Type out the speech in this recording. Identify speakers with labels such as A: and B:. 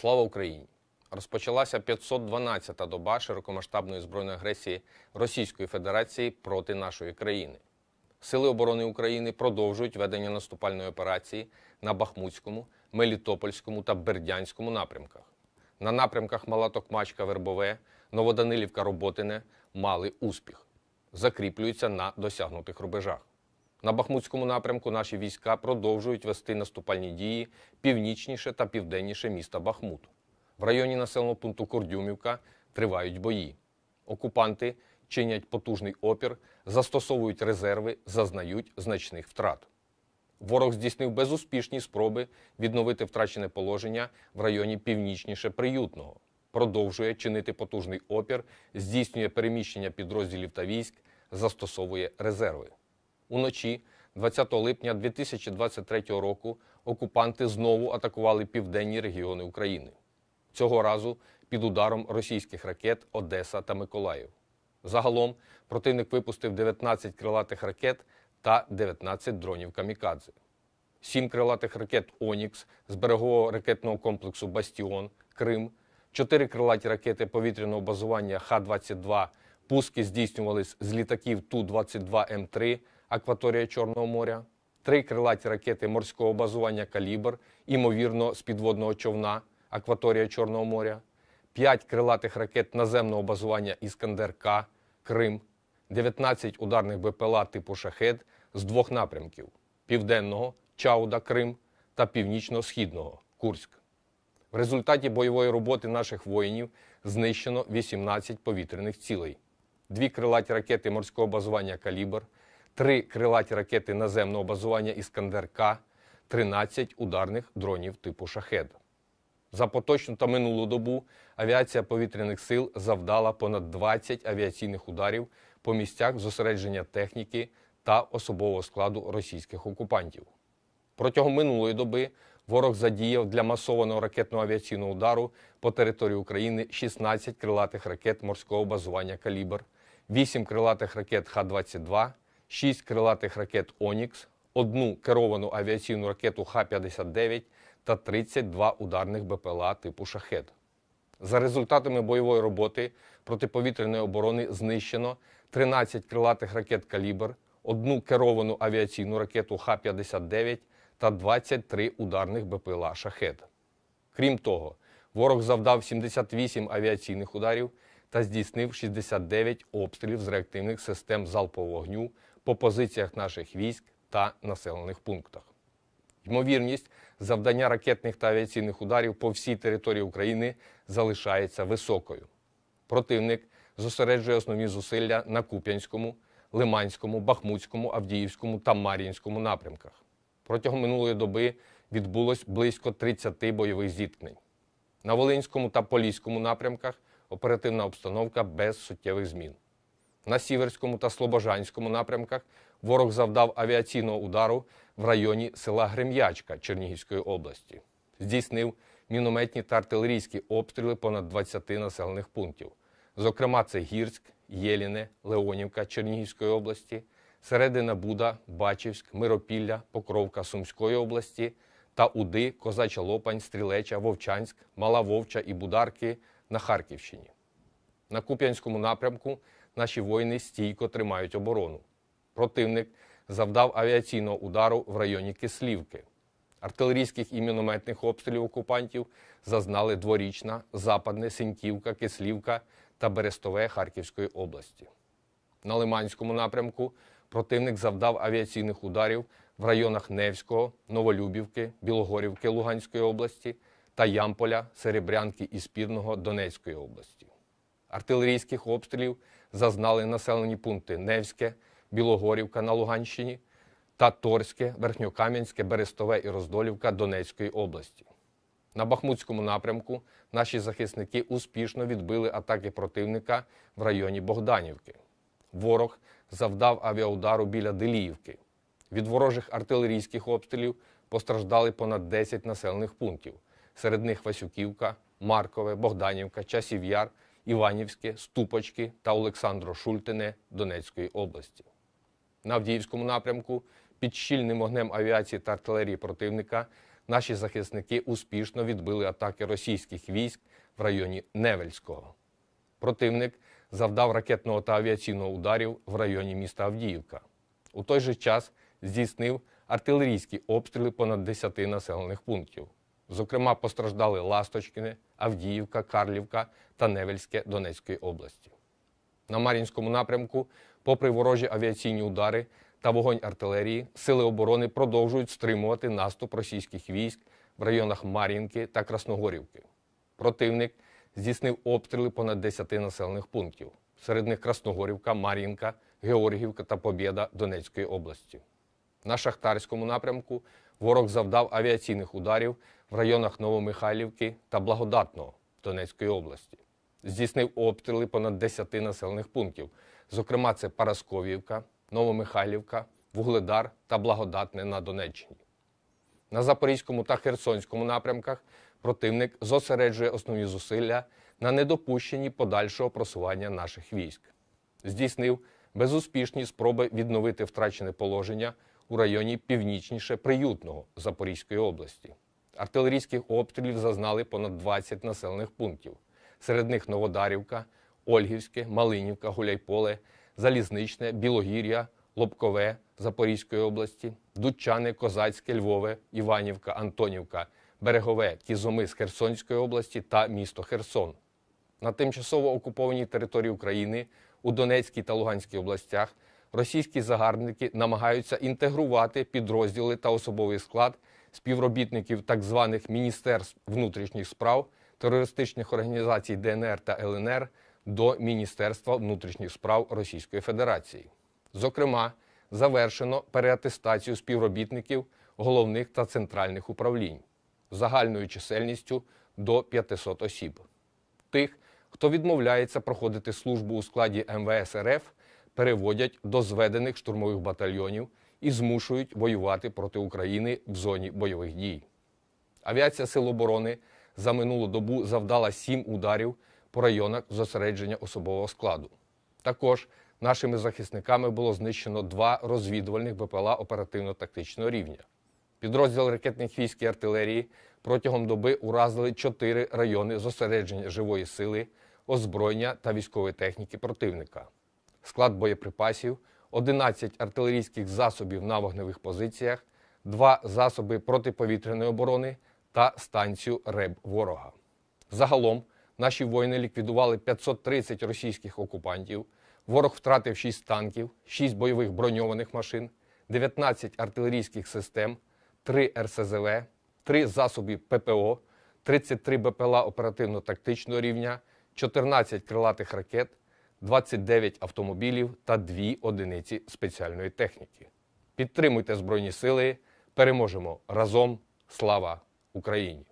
A: Слава Україні! Розпочалася 512-та доба широкомасштабної збройної агресії Російської Федерації проти нашої країни. Сили оборони України продовжують ведення наступальної операції на Бахмутському, Мелітопольському та Бердянському напрямках. На напрямках Малатокмачка, Вербове, Новоданилівка, Роботине мали успіх, закріплюються на досягнутих рубежах. На Бахмутському напрямку наші війська продовжують вести наступальні дії північніше та південніше міста Бахмут. В районі населеного пункту Кордюмівка тривають бої. Окупанти чинять потужний опір, застосовують резерви, зазнають значних втрат. Ворог здійснив безуспішні спроби відновити втрачене положення в районі північніше приютного, продовжує чинити потужний опір, здійснює переміщення підрозділів та військ, застосовує резерви. Уночі, 20 липня 2023 року, окупанти знову атакували південні регіони України. Цього разу під ударом російських ракет Одеса та Миколаїв. Загалом противник випустив 19 крилатих ракет та 19 дронів камікадзе. Сім крилатих ракет Онікс з берегового ракетного комплексу Бастіон, Крим, чотири крилаті ракети повітряного базування Х-22. Пуски здійснювались з літаків Ту-22М3 акваторія Чорного моря, три крилаті ракети морського базування Калібр, імовірно, з підводного човна акваторія Чорного моря, п'ять крилатих ракет наземного базування Іскандер-К, Крим, 19 ударних БПЛА типу Шахед з двох напрямків південного Чауда Крим та північно-східного Курськ. В результаті бойової роботи наших воїнів знищено 18 повітряних цілей, дві крилаті ракети морського базування Калібр три крилаті ракети наземного базування Іскандер-К, 13 ударних дронів типу шахед. За поточну та минулу добу авіація повітряних сил завдала понад 20 авіаційних ударів по місцях зосередження техніки та особового складу російських окупантів. Протягом минулої доби ворог задіяв для масованого ракетного авіаційного удару по території України 16 крилатих ракет морського базування Калібр, 8 крилатих ракет Х-22. 6 крилатих ракет Онікс, одну керовану авіаційну ракету Х-59 та 32 ударних БПЛА типу шахет. За результатами бойової роботи протиповітряної оборони знищено 13 крилатих ракет Калібр, одну керовану авіаційну ракету Х-59 та 23 ударних БПЛА шахет. Крім того, ворог завдав 78 авіаційних ударів та здійснив 69 обстрілів з реактивних систем залпового вогню по позиціях наших військ та населених пунктах. Ймовірність завдання ракетних та авіаційних ударів по всій території України залишається високою. Противник зосереджує основні зусилля на Куп'янському, Лиманському, Бахмутському, Авдіївському та Мар'їнському напрямках. Протягом минулої доби відбулось близько 30 бойових зіткнень. На Волинському та Поліському напрямках оперативна обстановка без суттєвих змін на Сіверському та Слобожанському напрямках ворог завдав авіаційного удару в районі села Грем'ячка Чернігівської області. Здійснив мінометні та артилерійські обстріли понад 20 населених пунктів. Зокрема, це Гірськ, Єліне, Леонівка Чернігівської області, Середина Буда, Бачівськ, Миропілля, Покровка Сумської області та Уди, Козача Лопань, Стрілеча, Вовчанськ, Мала Вовча і Бударки на Харківщині. На Куп'янському напрямку наші воїни стійко тримають оборону. Противник завдав авіаційного удару в районі Кислівки. Артилерійських і мінометних обстрілів окупантів зазнали дворічна, западне Синьківка, Кислівка та Берестове Харківської області. На Лиманському напрямку противник завдав авіаційних ударів в районах Невського, Новолюбівки, Білогорівки Луганської області та Ямполя, Серебрянки і Спірного Донецької області. Артилерійських обстрілів зазнали населені пункти Невське, Білогорівка на Луганщині та Торське, Верхньокам'янське, Берестове і Роздолівка Донецької області. На Бахмутському напрямку наші захисники успішно відбили атаки противника в районі Богданівки. Ворог завдав авіаудару біля Деліївки. Від ворожих артилерійських обстрілів постраждали понад 10 населених пунктів. Серед них Васюківка, Маркове, Богданівка, Часів'яр Іванівське, Ступочки та Олександро Шультине Донецької області. На Авдіївському напрямку під щільним огнем авіації та артилерії противника наші захисники успішно відбили атаки російських військ в районі Невельського. Противник завдав ракетного та авіаційного ударів в районі міста Авдіївка. У той же час здійснив артилерійські обстріли понад 10 населених пунктів. Зокрема, постраждали Ласточкіне, Авдіївка, Карлівка та Невельське Донецької області. На Мар'їнському напрямку, попри ворожі авіаційні удари та вогонь артилерії, сили оборони продовжують стримувати наступ російських військ в районах Мар'їнки та Красногорівки. Противник здійснив обстріли понад 10 населених пунктів. Серед них Красногорівка, Мар'їнка, Георгівка та Побєда Донецької області. На Шахтарському напрямку ворог завдав авіаційних ударів в районах Новомихайлівки та Благодатного Донецької області. Здійснив обстріли понад 10 населених пунктів. Зокрема, це Парасковівка, Новомихайлівка, Вугледар та Благодатне на Донеччині. На Запорізькому та Херсонському напрямках противник зосереджує основні зусилля на недопущенні подальшого просування наших військ. Здійснив безуспішні спроби відновити втрачене положення у районі північніше приютного Запорізької області. Артилерійських обстрілів зазнали понад 20 населених пунктів. Серед них Новодарівка, Ольгівське, Малинівка, Гуляйполе, Залізничне, Білогір'я, Лобкове Запорізької області, Дучани, Козацьке, Львове, Іванівка, Антонівка, Берегове, Кізомис Херсонської області та місто Херсон. На тимчасово окупованій території України у Донецькій та Луганській областях російські загарбники намагаються інтегрувати підрозділи та особовий склад співробітників так званих міністерств внутрішніх справ, терористичних організацій ДНР та ЛНР до Міністерства внутрішніх справ Російської Федерації. Зокрема, завершено переатестацію співробітників головних та центральних управлінь загальною чисельністю до 500 осіб. Тих, хто відмовляється проходити службу у складі МВС РФ, переводять до зведених штурмових батальйонів і змушують воювати проти України в зоні бойових дій. Авіація Сил оборони за минулу добу завдала сім ударів по районах зосередження особового складу. Також нашими захисниками було знищено два розвідувальних БПЛА оперативно-тактичного рівня. Підрозділ ракетних військ і артилерії протягом доби уразили чотири райони зосередження живої сили, озброєння та військової техніки противника склад боєприпасів, 11 артилерійських засобів на вогневих позиціях, 2 засоби протиповітряної оборони та станцію РЕБ ворога. Загалом наші воїни ліквідували 530 російських окупантів. Ворог втратив 6 танків, 6 бойових броньованих машин, 19 артилерійських систем, 3 РСЗВ, 3 засоби ППО, 33 БПЛА оперативно-тактичного рівня, 14 крилатих ракет. 29 автомобілів та 2 одиниці спеціальної техніки. Підтримуйте Збройні сили, переможемо разом! Слава Україні!